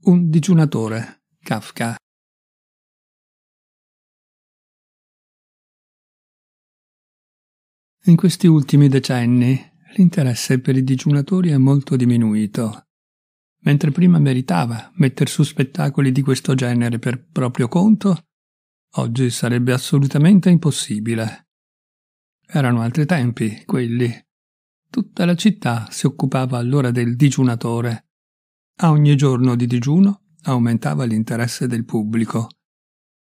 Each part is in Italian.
Un digiunatore, Kafka. In questi ultimi decenni l'interesse per i digiunatori è molto diminuito. Mentre prima meritava mettere su spettacoli di questo genere per proprio conto, oggi sarebbe assolutamente impossibile. Erano altri tempi, quelli. Tutta la città si occupava allora del digiunatore a ogni giorno di digiuno aumentava l'interesse del pubblico.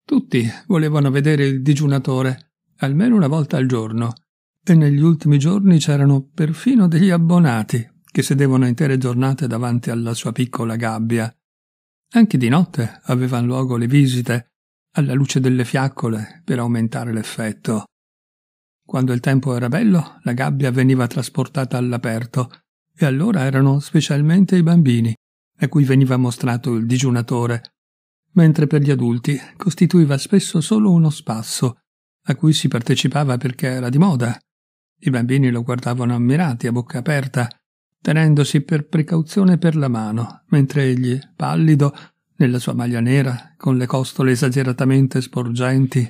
Tutti volevano vedere il digiunatore, almeno una volta al giorno, e negli ultimi giorni c'erano perfino degli abbonati che sedevano intere giornate davanti alla sua piccola gabbia. Anche di notte avevano luogo le visite, alla luce delle fiaccole, per aumentare l'effetto. Quando il tempo era bello, la gabbia veniva trasportata all'aperto, e allora erano specialmente i bambini a cui veniva mostrato il digiunatore, mentre per gli adulti costituiva spesso solo uno spasso, a cui si partecipava perché era di moda. I bambini lo guardavano ammirati a bocca aperta, tenendosi per precauzione per la mano, mentre egli, pallido, nella sua maglia nera, con le costole esageratamente sporgenti,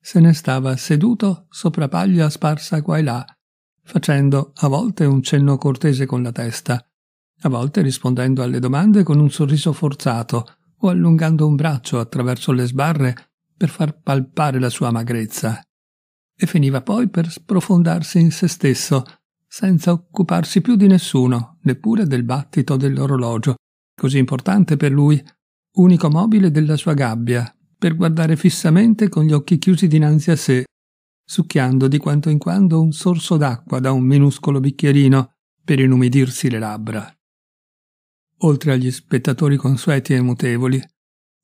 se ne stava seduto sopra paglia sparsa qua e là, facendo a volte un cenno cortese con la testa, a volte rispondendo alle domande con un sorriso forzato o allungando un braccio attraverso le sbarre per far palpare la sua magrezza, e finiva poi per sprofondarsi in se stesso, senza occuparsi più di nessuno, neppure del battito dell'orologio, così importante per lui, unico mobile della sua gabbia, per guardare fissamente con gli occhi chiusi dinanzi a sé, succhiando di quanto in quando un sorso d'acqua da un minuscolo bicchierino per inumidirsi le labbra oltre agli spettatori consueti e mutevoli,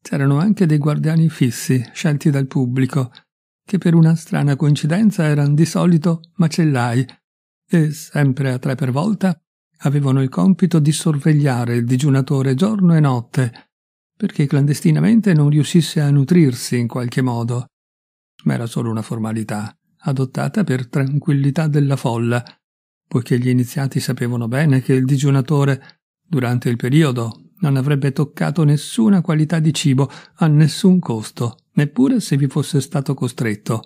c'erano anche dei guardiani fissi, scelti dal pubblico, che per una strana coincidenza erano di solito macellai e, sempre a tre per volta, avevano il compito di sorvegliare il digiunatore giorno e notte, perché clandestinamente non riuscisse a nutrirsi in qualche modo. Ma era solo una formalità, adottata per tranquillità della folla, poiché gli iniziati sapevano bene che il digiunatore Durante il periodo non avrebbe toccato nessuna qualità di cibo a nessun costo, neppure se vi fosse stato costretto.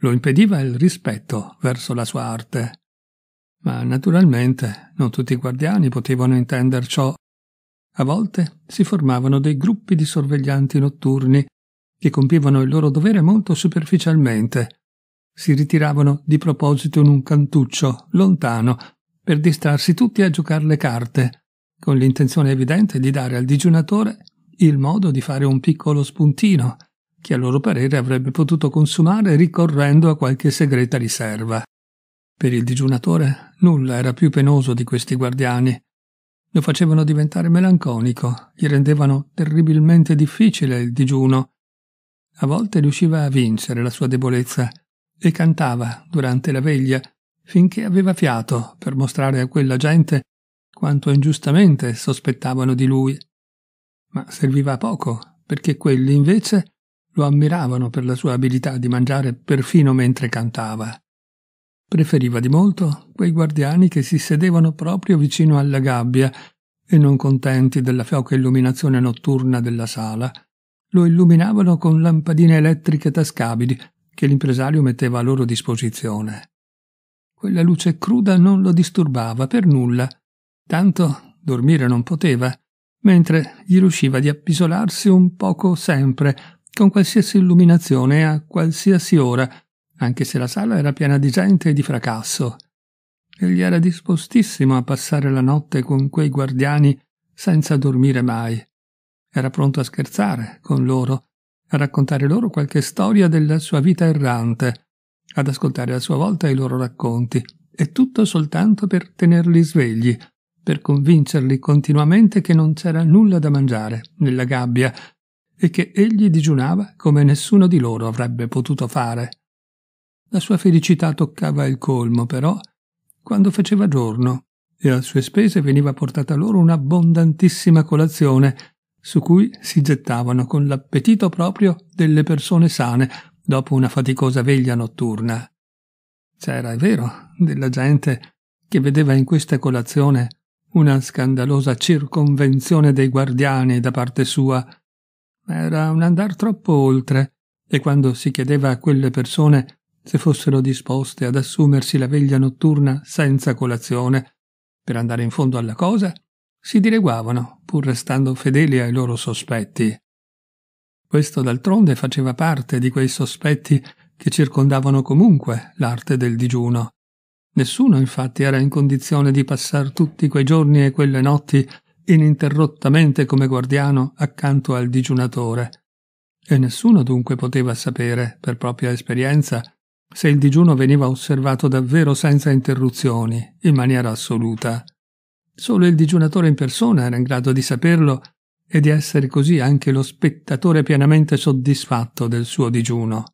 Lo impediva il rispetto verso la sua arte. Ma naturalmente non tutti i guardiani potevano intender ciò. A volte si formavano dei gruppi di sorveglianti notturni che compivano il loro dovere molto superficialmente. Si ritiravano di proposito in un cantuccio, lontano, per distrarsi tutti a giocare le carte con l'intenzione evidente di dare al digiunatore il modo di fare un piccolo spuntino, che a loro parere avrebbe potuto consumare ricorrendo a qualche segreta riserva. Per il digiunatore nulla era più penoso di questi guardiani. Lo facevano diventare melanconico, gli rendevano terribilmente difficile il digiuno. A volte riusciva a vincere la sua debolezza e cantava durante la veglia finché aveva fiato per mostrare a quella gente quanto ingiustamente sospettavano di lui. Ma serviva a poco, perché quelli invece lo ammiravano per la sua abilità di mangiare perfino mentre cantava. Preferiva di molto quei guardiani che si sedevano proprio vicino alla gabbia e non contenti della fioca illuminazione notturna della sala, lo illuminavano con lampadine elettriche tascabili che l'impresario metteva a loro disposizione. Quella luce cruda non lo disturbava per nulla Tanto dormire non poteva, mentre gli riusciva di appisolarsi un poco sempre, con qualsiasi illuminazione a qualsiasi ora, anche se la sala era piena di gente e di fracasso. Egli era dispostissimo a passare la notte con quei guardiani senza dormire mai. Era pronto a scherzare con loro, a raccontare loro qualche storia della sua vita errante, ad ascoltare a sua volta i loro racconti, e tutto soltanto per tenerli svegli, per convincerli continuamente che non c'era nulla da mangiare nella gabbia e che egli digiunava come nessuno di loro avrebbe potuto fare. La sua felicità toccava il colmo, però, quando faceva giorno e a sue spese veniva portata loro un'abbondantissima colazione, su cui si gettavano con l'appetito proprio delle persone sane dopo una faticosa veglia notturna. C'era, è vero, della gente che vedeva in questa colazione una scandalosa circonvenzione dei guardiani da parte sua. Era un andar troppo oltre, e quando si chiedeva a quelle persone se fossero disposte ad assumersi la veglia notturna senza colazione, per andare in fondo alla cosa, si dileguavano, pur restando fedeli ai loro sospetti. Questo d'altronde faceva parte di quei sospetti che circondavano comunque l'arte del digiuno. Nessuno infatti era in condizione di passare tutti quei giorni e quelle notti ininterrottamente come guardiano accanto al digiunatore. E nessuno dunque poteva sapere, per propria esperienza, se il digiuno veniva osservato davvero senza interruzioni, in maniera assoluta. Solo il digiunatore in persona era in grado di saperlo e di essere così anche lo spettatore pienamente soddisfatto del suo digiuno.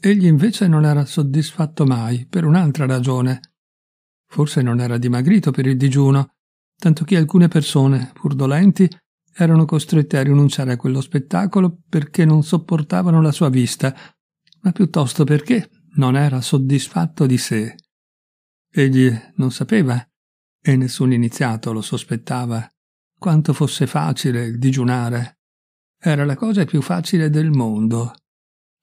Egli invece non era soddisfatto mai, per un'altra ragione. Forse non era dimagrito per il digiuno, tanto che alcune persone, pur dolenti, erano costrette a rinunciare a quello spettacolo perché non sopportavano la sua vista, ma piuttosto perché non era soddisfatto di sé. Egli non sapeva, e nessun iniziato lo sospettava, quanto fosse facile il digiunare. Era la cosa più facile del mondo.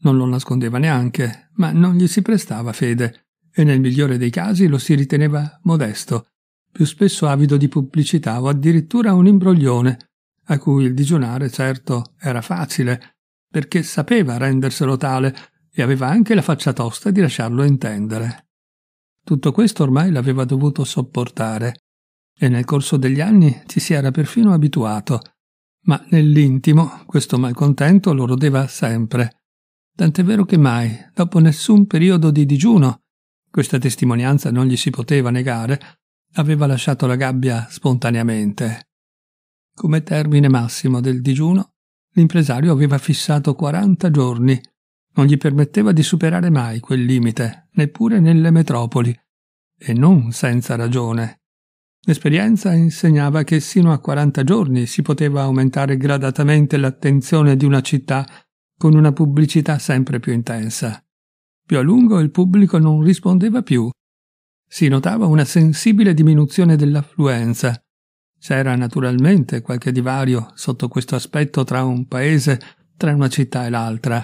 Non lo nascondeva neanche, ma non gli si prestava fede e nel migliore dei casi lo si riteneva modesto, più spesso avido di pubblicità o addirittura un imbroglione, a cui il digiunare certo era facile, perché sapeva renderselo tale e aveva anche la faccia tosta di lasciarlo intendere. Tutto questo ormai l'aveva dovuto sopportare, e nel corso degli anni ci si era perfino abituato, ma nell'intimo questo malcontento lo rodeva sempre, tant'è vero che mai, dopo nessun periodo di digiuno, questa testimonianza non gli si poteva negare, aveva lasciato la gabbia spontaneamente. Come termine massimo del digiuno, l'impresario aveva fissato 40 giorni. Non gli permetteva di superare mai quel limite, neppure nelle metropoli, e non senza ragione. L'esperienza insegnava che sino a 40 giorni si poteva aumentare gradatamente l'attenzione di una città con una pubblicità sempre più intensa. Più a lungo il pubblico non rispondeva più. Si notava una sensibile diminuzione dell'affluenza. C'era naturalmente qualche divario sotto questo aspetto tra un paese, tra una città e l'altra,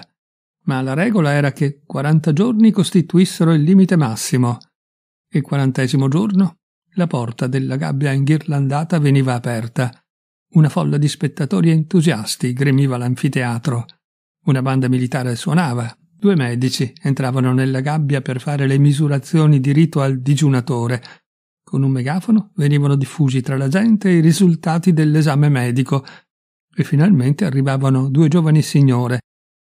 ma la regola era che 40 giorni costituissero il limite massimo. Il quarantesimo giorno la porta della gabbia inghirlandata veniva aperta. Una folla di spettatori entusiasti gremiva l'anfiteatro una banda militare suonava, due medici entravano nella gabbia per fare le misurazioni di rito al digiunatore. Con un megafono venivano diffusi tra la gente i risultati dell'esame medico e finalmente arrivavano due giovani signore,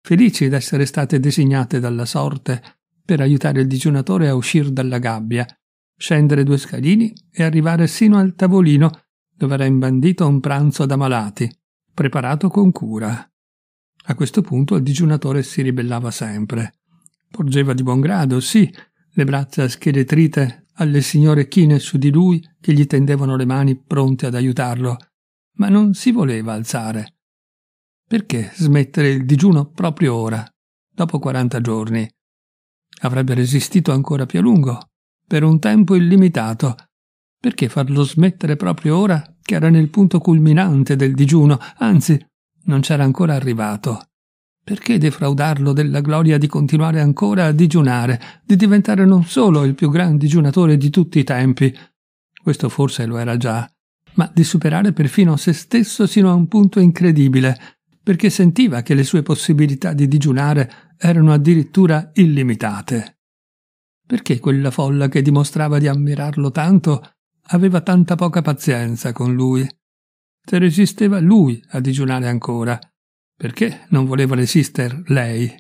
felici d'essere state designate dalla sorte per aiutare il digiunatore a uscire dalla gabbia, scendere due scalini e arrivare sino al tavolino dove era imbandito un pranzo da malati, preparato con cura. A questo punto il digiunatore si ribellava sempre. Porgeva di buon grado, sì, le braccia scheletrite alle signore chine su di lui che gli tendevano le mani pronte ad aiutarlo, ma non si voleva alzare. Perché smettere il digiuno proprio ora, dopo quaranta giorni? Avrebbe resistito ancora più a lungo, per un tempo illimitato. Perché farlo smettere proprio ora, che era nel punto culminante del digiuno, anzi non c'era ancora arrivato. Perché defraudarlo della gloria di continuare ancora a digiunare, di diventare non solo il più gran digiunatore di tutti i tempi? Questo forse lo era già, ma di superare perfino se stesso sino a un punto incredibile, perché sentiva che le sue possibilità di digiunare erano addirittura illimitate. Perché quella folla che dimostrava di ammirarlo tanto aveva tanta poca pazienza con lui? se resisteva lui a digiunare ancora, perché non voleva resistere lei.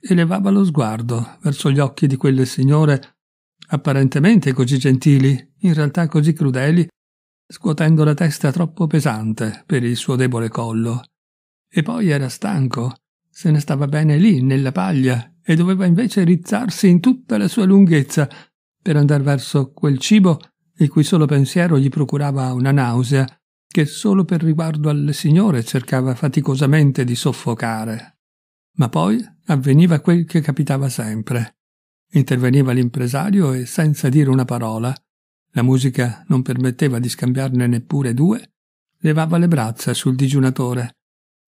Elevava lo sguardo verso gli occhi di quelle signore, apparentemente così gentili, in realtà così crudeli, scuotendo la testa troppo pesante per il suo debole collo. E poi era stanco, se ne stava bene lì, nella paglia, e doveva invece rizzarsi in tutta la sua lunghezza per andare verso quel cibo il cui solo pensiero gli procurava una nausea che solo per riguardo alle Signore cercava faticosamente di soffocare. Ma poi avveniva quel che capitava sempre. Interveniva l'impresario e senza dire una parola, la musica non permetteva di scambiarne neppure due, levava le braccia sul digiunatore,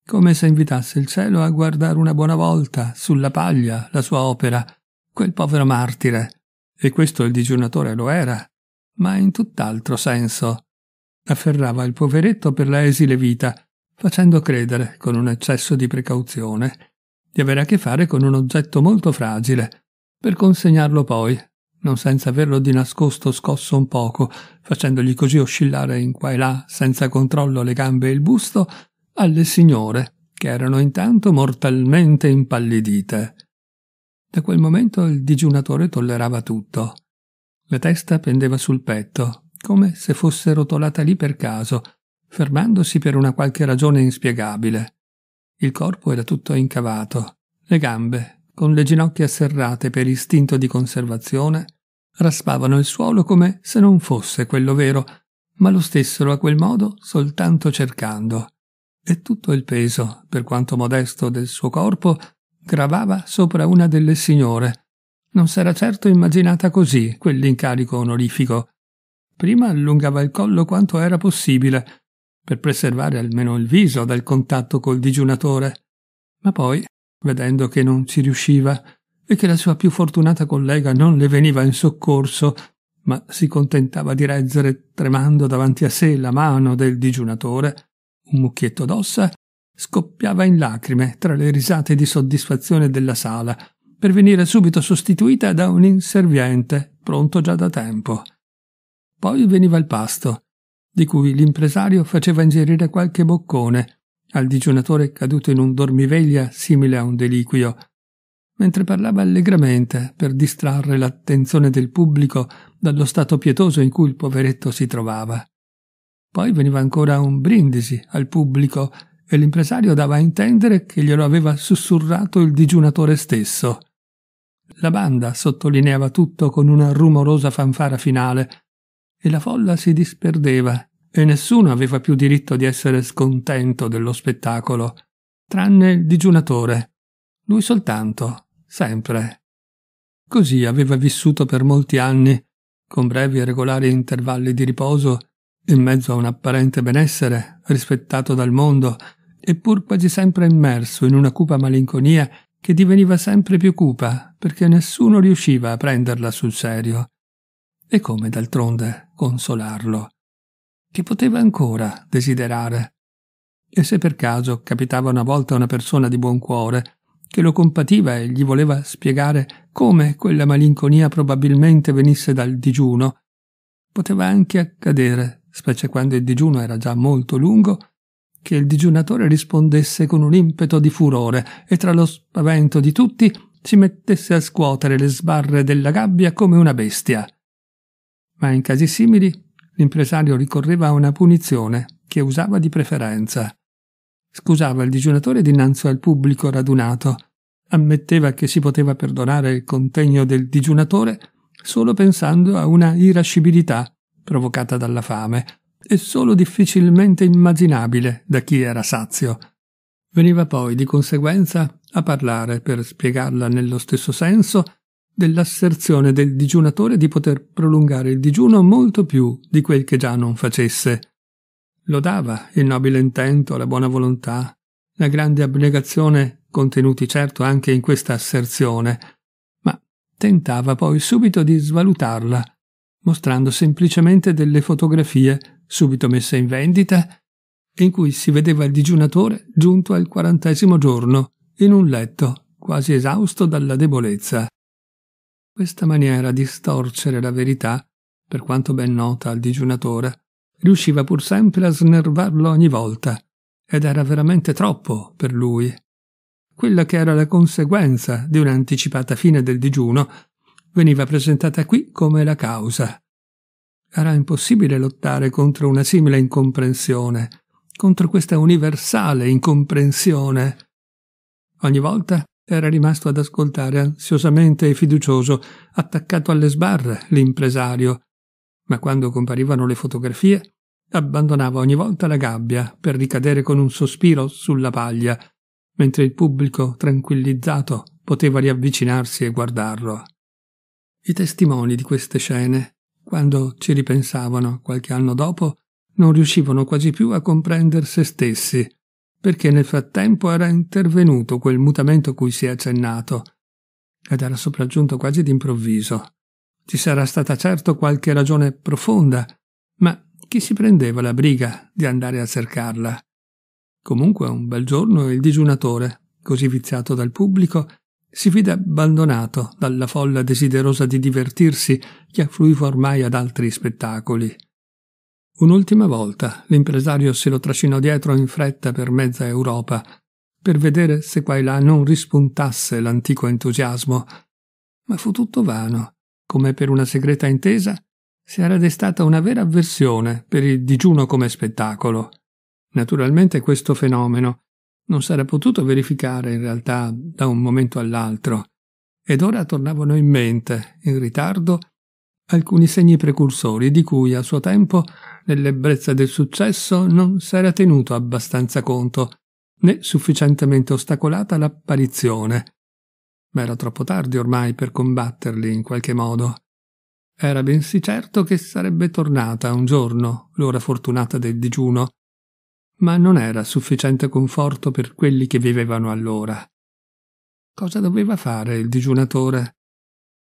come se invitasse il cielo a guardare una buona volta sulla paglia la sua opera, quel povero martire. E questo il digiunatore lo era, ma in tutt'altro senso afferrava il poveretto per la esile vita, facendo credere, con un eccesso di precauzione, di avere a che fare con un oggetto molto fragile, per consegnarlo poi, non senza averlo di nascosto scosso un poco, facendogli così oscillare in qua e là, senza controllo le gambe e il busto, alle signore, che erano intanto mortalmente impallidite. Da quel momento il digiunatore tollerava tutto. La testa pendeva sul petto, come se fosse rotolata lì per caso, fermandosi per una qualche ragione inspiegabile. Il corpo era tutto incavato, le gambe, con le ginocchia serrate per istinto di conservazione, raspavano il suolo come se non fosse quello vero, ma lo stessero a quel modo soltanto cercando. E tutto il peso, per quanto modesto, del suo corpo gravava sopra una delle signore. Non s'era certo immaginata così quell'incarico onorifico, Prima allungava il collo quanto era possibile, per preservare almeno il viso dal contatto col digiunatore, ma poi, vedendo che non ci riusciva e che la sua più fortunata collega non le veniva in soccorso, ma si contentava di reggere tremando davanti a sé la mano del digiunatore, un mucchietto d'ossa, scoppiava in lacrime tra le risate di soddisfazione della sala, per venire subito sostituita da un inserviente pronto già da tempo. Poi veniva il pasto, di cui l'impresario faceva ingerire qualche boccone al digiunatore caduto in un dormiveglia simile a un deliquio, mentre parlava allegramente per distrarre l'attenzione del pubblico dallo stato pietoso in cui il poveretto si trovava. Poi veniva ancora un brindisi al pubblico e l'impresario dava a intendere che glielo aveva sussurrato il digiunatore stesso. La banda sottolineava tutto con una rumorosa fanfara finale, e la folla si disperdeva e nessuno aveva più diritto di essere scontento dello spettacolo, tranne il digiunatore. Lui soltanto, sempre. Così aveva vissuto per molti anni, con brevi e regolari intervalli di riposo, in mezzo a un apparente benessere, rispettato dal mondo, eppur quasi sempre immerso in una cupa malinconia che diveniva sempre più cupa, perché nessuno riusciva a prenderla sul serio. E come d'altronde consolarlo? Che poteva ancora desiderare? E se per caso capitava una volta una persona di buon cuore che lo compativa e gli voleva spiegare come quella malinconia probabilmente venisse dal digiuno, poteva anche accadere, specie quando il digiuno era già molto lungo, che il digiunatore rispondesse con un impeto di furore e tra lo spavento di tutti si mettesse a scuotere le sbarre della gabbia come una bestia ma in casi simili l'impresario ricorreva a una punizione che usava di preferenza. Scusava il digiunatore dinanzi al pubblico radunato, ammetteva che si poteva perdonare il contegno del digiunatore solo pensando a una irascibilità provocata dalla fame e solo difficilmente immaginabile da chi era sazio. Veniva poi di conseguenza a parlare per spiegarla nello stesso senso dell'asserzione del digiunatore di poter prolungare il digiuno molto più di quel che già non facesse. Lodava il nobile intento, la buona volontà, la grande abnegazione contenuti certo anche in questa asserzione, ma tentava poi subito di svalutarla, mostrando semplicemente delle fotografie subito messe in vendita, in cui si vedeva il digiunatore giunto al quarantesimo giorno, in un letto, quasi esausto dalla debolezza. Questa maniera di storcere la verità, per quanto ben nota al digiunatore, riusciva pur sempre a snervarlo ogni volta, ed era veramente troppo per lui. Quella che era la conseguenza di un'anticipata fine del digiuno veniva presentata qui come la causa. Era impossibile lottare contro una simile incomprensione, contro questa universale incomprensione. Ogni volta era rimasto ad ascoltare ansiosamente e fiducioso, attaccato alle sbarre, l'impresario. Ma quando comparivano le fotografie, abbandonava ogni volta la gabbia per ricadere con un sospiro sulla paglia, mentre il pubblico, tranquillizzato, poteva riavvicinarsi e guardarlo. I testimoni di queste scene, quando ci ripensavano qualche anno dopo, non riuscivano quasi più a comprendere se stessi perché nel frattempo era intervenuto quel mutamento cui si è accennato, ed era sopraggiunto quasi d'improvviso. Ci sarà stata certo qualche ragione profonda, ma chi si prendeva la briga di andare a cercarla? Comunque un bel giorno il digiunatore, così viziato dal pubblico, si vide abbandonato dalla folla desiderosa di divertirsi che affluiva ormai ad altri spettacoli. Un'ultima volta l'impresario se lo trascinò dietro in fretta per mezza Europa, per vedere se qua e là non rispuntasse l'antico entusiasmo. Ma fu tutto vano. Come per una segreta intesa, si era destata una vera avversione per il digiuno come spettacolo. Naturalmente questo fenomeno non s'era potuto verificare in realtà da un momento all'altro, ed ora tornavano in mente, in ritardo, alcuni segni precursori di cui a suo tempo nell'ebbrezza del successo non s'era tenuto abbastanza conto, né sufficientemente ostacolata l'apparizione. Ma era troppo tardi ormai per combatterli in qualche modo. Era bensì certo che sarebbe tornata un giorno l'ora fortunata del digiuno, ma non era sufficiente conforto per quelli che vivevano allora. Cosa doveva fare il digiunatore?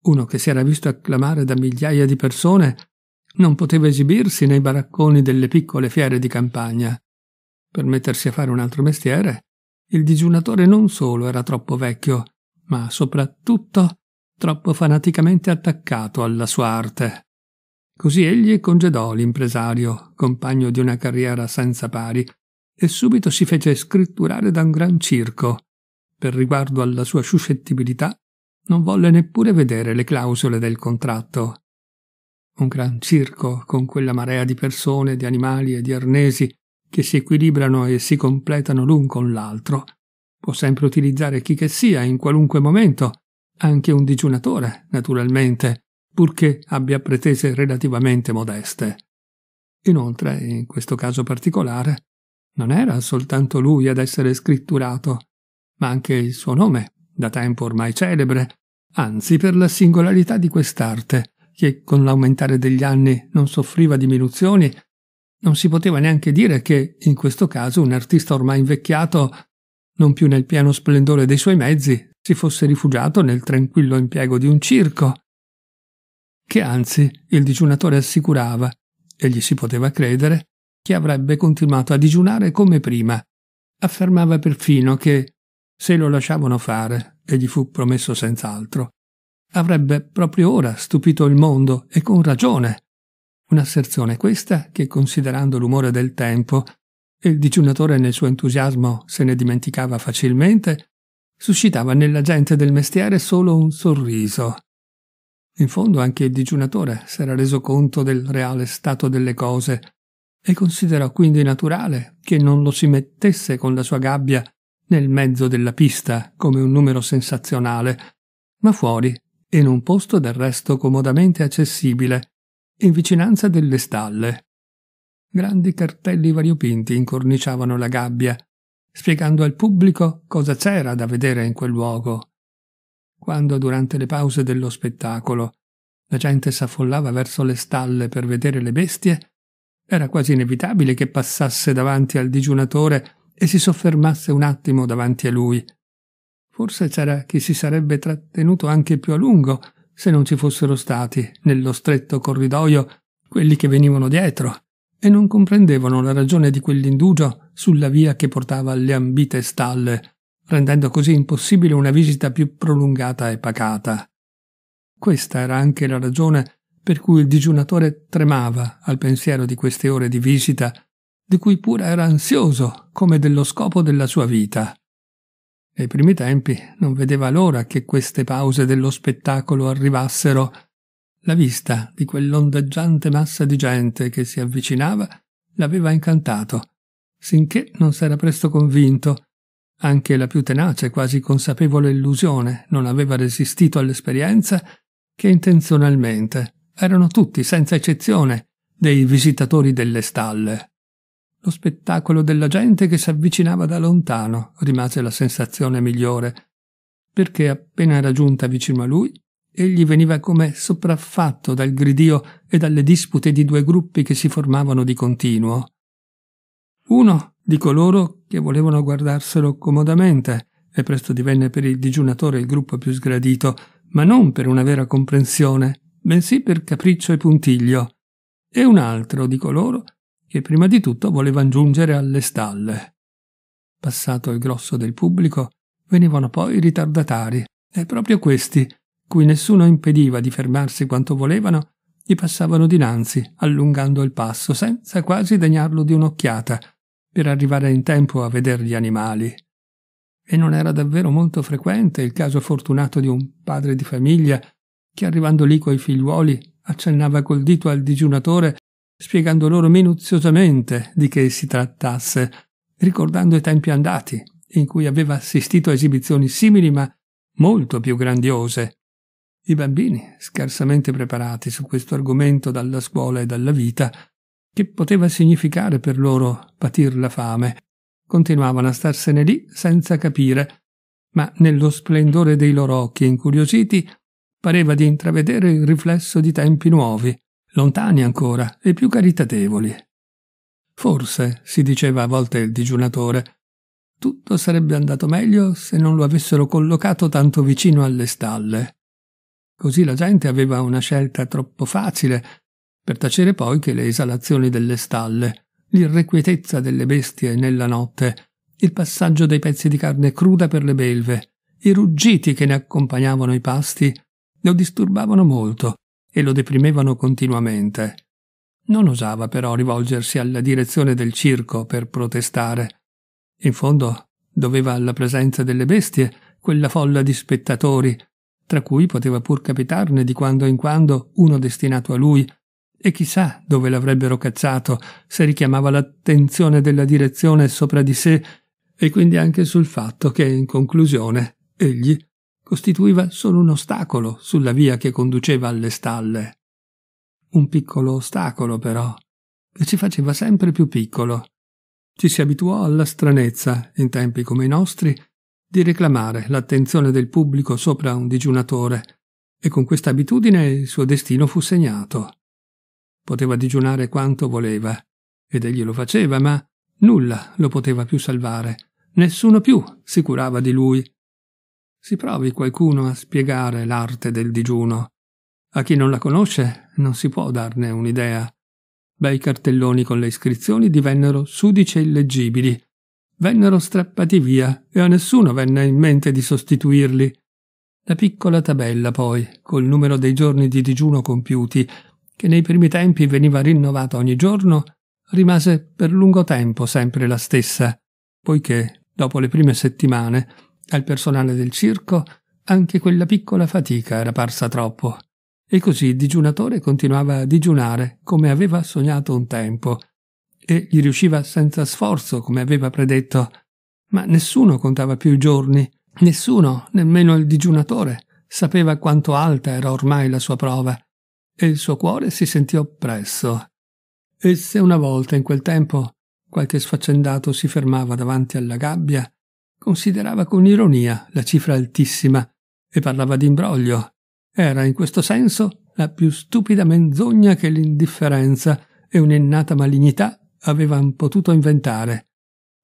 Uno che si era visto acclamare da migliaia di persone non poteva esibirsi nei baracconi delle piccole fiere di campagna. Per mettersi a fare un altro mestiere, il digiunatore non solo era troppo vecchio, ma soprattutto troppo fanaticamente attaccato alla sua arte. Così egli congedò l'impresario, compagno di una carriera senza pari, e subito si fece scritturare da un gran circo. Per riguardo alla sua suscettibilità, non volle neppure vedere le clausole del contratto un gran circo con quella marea di persone, di animali e di arnesi che si equilibrano e si completano l'un con l'altro. Può sempre utilizzare chi che sia, in qualunque momento, anche un digiunatore, naturalmente, purché abbia pretese relativamente modeste. Inoltre, in questo caso particolare, non era soltanto lui ad essere scritturato, ma anche il suo nome, da tempo ormai celebre, anzi per la singolarità di quest'arte, che con l'aumentare degli anni non soffriva diminuzioni, non si poteva neanche dire che, in questo caso, un artista ormai invecchiato, non più nel pieno splendore dei suoi mezzi, si fosse rifugiato nel tranquillo impiego di un circo, che anzi il digiunatore assicurava, e gli si poteva credere, che avrebbe continuato a digiunare come prima. Affermava perfino che, se lo lasciavano fare, e gli fu promesso senz'altro, avrebbe proprio ora stupito il mondo e con ragione. Un'asserzione questa che, considerando l'umore del tempo, e il digiunatore nel suo entusiasmo se ne dimenticava facilmente, suscitava nella gente del mestiere solo un sorriso. In fondo anche il digiunatore s'era reso conto del reale stato delle cose e considerò quindi naturale che non lo si mettesse con la sua gabbia nel mezzo della pista come un numero sensazionale, ma fuori in un posto del resto comodamente accessibile, in vicinanza delle stalle. Grandi cartelli variopinti incorniciavano la gabbia, spiegando al pubblico cosa c'era da vedere in quel luogo. Quando durante le pause dello spettacolo la gente s'affollava verso le stalle per vedere le bestie, era quasi inevitabile che passasse davanti al digiunatore e si soffermasse un attimo davanti a lui, Forse c'era chi si sarebbe trattenuto anche più a lungo se non ci fossero stati, nello stretto corridoio, quelli che venivano dietro e non comprendevano la ragione di quell'indugio sulla via che portava alle ambite stalle, rendendo così impossibile una visita più prolungata e pacata. Questa era anche la ragione per cui il digiunatore tremava al pensiero di queste ore di visita, di cui pure era ansioso come dello scopo della sua vita. Nei primi tempi non vedeva l'ora che queste pause dello spettacolo arrivassero. La vista di quell'ondeggiante massa di gente che si avvicinava l'aveva incantato, sinché non s'era presto convinto. Anche la più tenace, quasi consapevole illusione non aveva resistito all'esperienza che intenzionalmente erano tutti, senza eccezione, dei visitatori delle stalle. Lo spettacolo della gente che si avvicinava da lontano rimase la sensazione migliore, perché appena era giunta vicino a lui, egli veniva come sopraffatto dal gridio e dalle dispute di due gruppi che si formavano di continuo. Uno di coloro che volevano guardarselo comodamente, e presto divenne per il digiunatore il gruppo più sgradito, ma non per una vera comprensione, bensì per capriccio e puntiglio, e un altro di coloro che prima di tutto volevano giungere alle stalle. Passato il grosso del pubblico, venivano poi i ritardatari, e proprio questi, cui nessuno impediva di fermarsi quanto volevano, gli passavano dinanzi, allungando il passo, senza quasi degnarlo di un'occhiata, per arrivare in tempo a vedere gli animali. E non era davvero molto frequente il caso fortunato di un padre di famiglia che, arrivando lì coi figliuoli, accennava col dito al digiunatore spiegando loro minuziosamente di che si trattasse, ricordando i tempi andati, in cui aveva assistito a esibizioni simili ma molto più grandiose. I bambini, scarsamente preparati su questo argomento dalla scuola e dalla vita, che poteva significare per loro patir la fame, continuavano a starsene lì senza capire, ma nello splendore dei loro occhi incuriositi pareva di intravedere il riflesso di tempi nuovi, lontani ancora e più caritatevoli. Forse, si diceva a volte il digiunatore, tutto sarebbe andato meglio se non lo avessero collocato tanto vicino alle stalle. Così la gente aveva una scelta troppo facile, per tacere poi che le esalazioni delle stalle, l'irrequietezza delle bestie nella notte, il passaggio dei pezzi di carne cruda per le belve, i ruggiti che ne accompagnavano i pasti, lo disturbavano molto e lo deprimevano continuamente. Non osava però rivolgersi alla direzione del circo per protestare. In fondo doveva alla presenza delle bestie quella folla di spettatori, tra cui poteva pur capitarne di quando in quando uno destinato a lui, e chissà dove l'avrebbero cacciato se richiamava l'attenzione della direzione sopra di sé e quindi anche sul fatto che in conclusione egli costituiva solo un ostacolo sulla via che conduceva alle stalle. Un piccolo ostacolo, però, che ci faceva sempre più piccolo. Ci si abituò alla stranezza, in tempi come i nostri, di reclamare l'attenzione del pubblico sopra un digiunatore, e con questa abitudine il suo destino fu segnato. Poteva digiunare quanto voleva, ed egli lo faceva, ma nulla lo poteva più salvare, nessuno più si curava di lui, si provi qualcuno a spiegare l'arte del digiuno. A chi non la conosce non si può darne un'idea. Bei cartelloni con le iscrizioni divennero sudici e illeggibili. Vennero strappati via e a nessuno venne in mente di sostituirli. La piccola tabella, poi, col numero dei giorni di digiuno compiuti, che nei primi tempi veniva rinnovata ogni giorno, rimase per lungo tempo sempre la stessa, poiché, dopo le prime settimane, al personale del circo anche quella piccola fatica era parsa troppo. E così il digiunatore continuava a digiunare come aveva sognato un tempo, e gli riusciva senza sforzo come aveva predetto. Ma nessuno contava più i giorni, nessuno, nemmeno il digiunatore, sapeva quanto alta era ormai la sua prova, e il suo cuore si sentì oppresso. E se una volta in quel tempo qualche sfaccendato si fermava davanti alla gabbia, considerava con ironia la cifra altissima e parlava di imbroglio. Era in questo senso la più stupida menzogna che l'indifferenza e un'innata malignità avevano potuto inventare,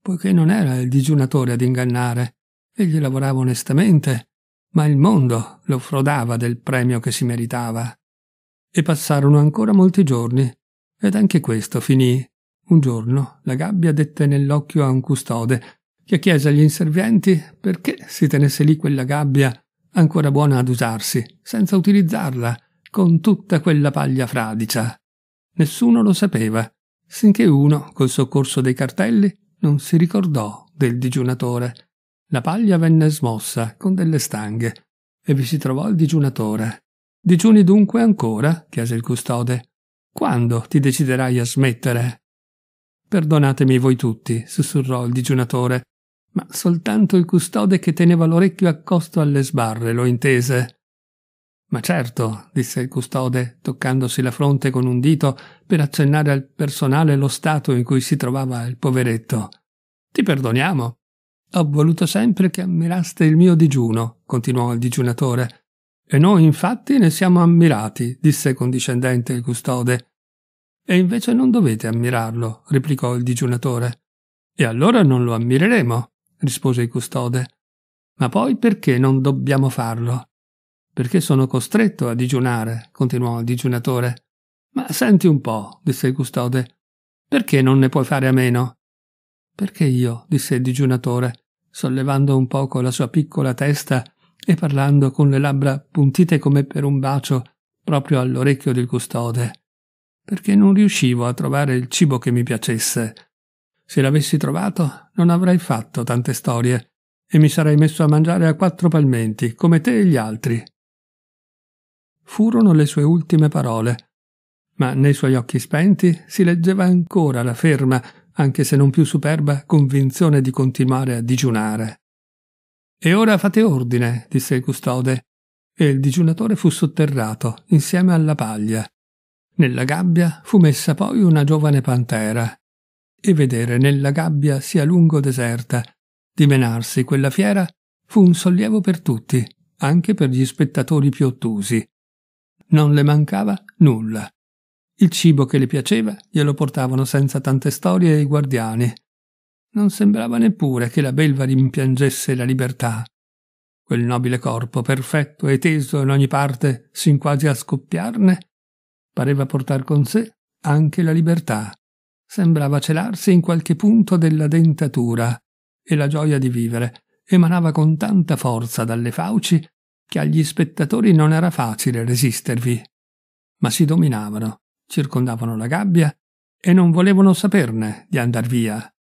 poiché non era il digiunatore ad ingannare, egli lavorava onestamente, ma il mondo lo frodava del premio che si meritava. E passarono ancora molti giorni, ed anche questo finì. Un giorno la gabbia dette nell'occhio a un custode che chiese agli inservienti perché si tenesse lì quella gabbia ancora buona ad usarsi, senza utilizzarla, con tutta quella paglia fradicia. Nessuno lo sapeva, sinché uno, col soccorso dei cartelli, non si ricordò del digiunatore. La paglia venne smossa con delle stanghe e vi si trovò il digiunatore. Digiuni dunque ancora? chiese il custode. Quando ti deciderai a smettere? Perdonatemi voi tutti, sussurrò il digiunatore, ma soltanto il custode che teneva l'orecchio accosto alle sbarre lo intese. Ma certo, disse il custode, toccandosi la fronte con un dito per accennare al personale lo stato in cui si trovava il poveretto. Ti perdoniamo. Ho voluto sempre che ammiraste il mio digiuno, continuò il digiunatore. E noi infatti ne siamo ammirati, disse condiscendente il custode. E invece non dovete ammirarlo, replicò il digiunatore. E allora non lo ammireremo rispose il custode. Ma poi perché non dobbiamo farlo? Perché sono costretto a digiunare, continuò il digiunatore. Ma senti un po', disse il custode, perché non ne puoi fare a meno? Perché io, disse il digiunatore, sollevando un poco la sua piccola testa e parlando con le labbra puntite come per un bacio proprio all'orecchio del custode, perché non riuscivo a trovare il cibo che mi piacesse se l'avessi trovato, non avrei fatto tante storie e mi sarei messo a mangiare a quattro palmenti, come te e gli altri. Furono le sue ultime parole, ma nei suoi occhi spenti si leggeva ancora la ferma, anche se non più superba, convinzione di continuare a digiunare. E ora fate ordine, disse il custode, e il digiunatore fu sotterrato insieme alla paglia. Nella gabbia fu messa poi una giovane pantera e vedere nella gabbia sia lungo deserta, dimenarsi quella fiera fu un sollievo per tutti, anche per gli spettatori più ottusi. Non le mancava nulla. Il cibo che le piaceva glielo portavano senza tante storie i guardiani. Non sembrava neppure che la belva rimpiangesse la libertà. Quel nobile corpo, perfetto e teso in ogni parte, sin quasi a scoppiarne, pareva portare con sé anche la libertà sembrava celarsi in qualche punto della dentatura, e la gioia di vivere emanava con tanta forza dalle fauci che agli spettatori non era facile resistervi. Ma si dominavano, circondavano la gabbia e non volevano saperne di andar via.